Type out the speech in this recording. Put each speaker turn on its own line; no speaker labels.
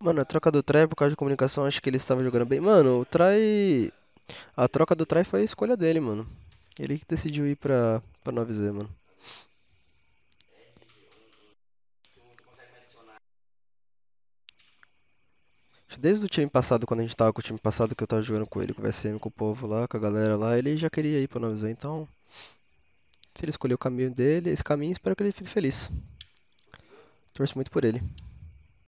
Mano, a troca do Trai por causa de comunicação, acho que ele estava jogando bem. Mano, o Trai. A troca do Trai foi a escolha dele, mano. Ele que decidiu ir pra, pra 9Z, mano. Desde o time passado, quando a gente tava com o time passado, que eu tava jogando com ele, com o VSM, com o povo lá, com a galera lá, ele já queria ir pra 9Z, então. Se ele escolheu o caminho dele, esse caminho, espero que ele fique feliz. Torço muito por ele.